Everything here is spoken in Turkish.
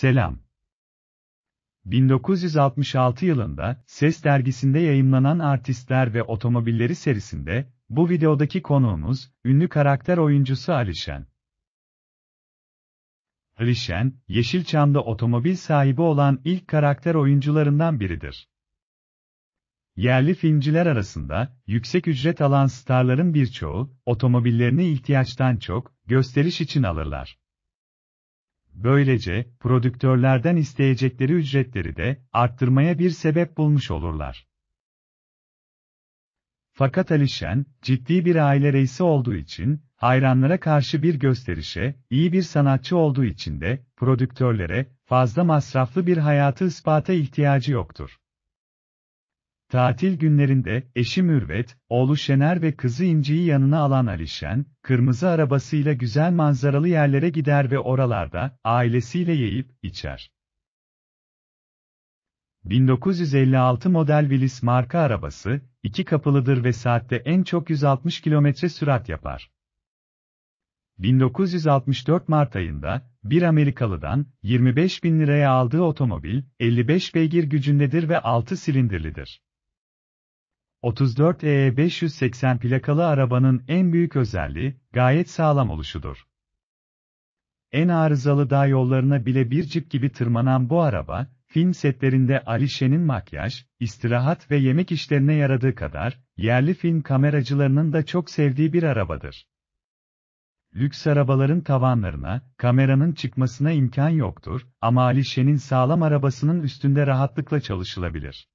Selam. 1966 yılında Ses dergisinde yayımlanan Artistler ve Otomobilleri serisinde bu videodaki konuğumuz ünlü karakter oyuncusu Alişen. Alişen, Yeşilçam'da otomobil sahibi olan ilk karakter oyuncularından biridir. Yerli filmciler arasında yüksek ücret alan starların birçoğu otomobillerini ihtiyaçtan çok gösteriş için alırlar. Böylece, prodüktörlerden isteyecekleri ücretleri de arttırmaya bir sebep bulmuş olurlar. Fakat Alişen, ciddi bir aile reisi olduğu için, hayranlara karşı bir gösterişe, iyi bir sanatçı olduğu için de, prodüktörlere, fazla masraflı bir hayatı ispata ihtiyacı yoktur. Tatil günlerinde eşi Mürvet, oğlu Şener ve kızı İnci'yi yanına alan Alişen, kırmızı arabasıyla güzel manzaralı yerlere gider ve oralarda ailesiyle yiyip içer. 1956 model Willis marka arabası, iki kapılıdır ve saatte en çok 160 km sürat yapar. 1964 Mart ayında, bir Amerikalı'dan 25 bin liraya aldığı otomobil, 55 beygir gücündedir ve 6 silindirlidir. 34 EE 580 plakalı arabanın en büyük özelliği, gayet sağlam oluşudur. En arızalı dağ yollarına bile bir cip gibi tırmanan bu araba, film setlerinde Alişe'nin makyaj, istirahat ve yemek işlerine yaradığı kadar, yerli film kameracılarının da çok sevdiği bir arabadır. Lüks arabaların tavanlarına, kameranın çıkmasına imkan yoktur ama Alişe'nin sağlam arabasının üstünde rahatlıkla çalışılabilir.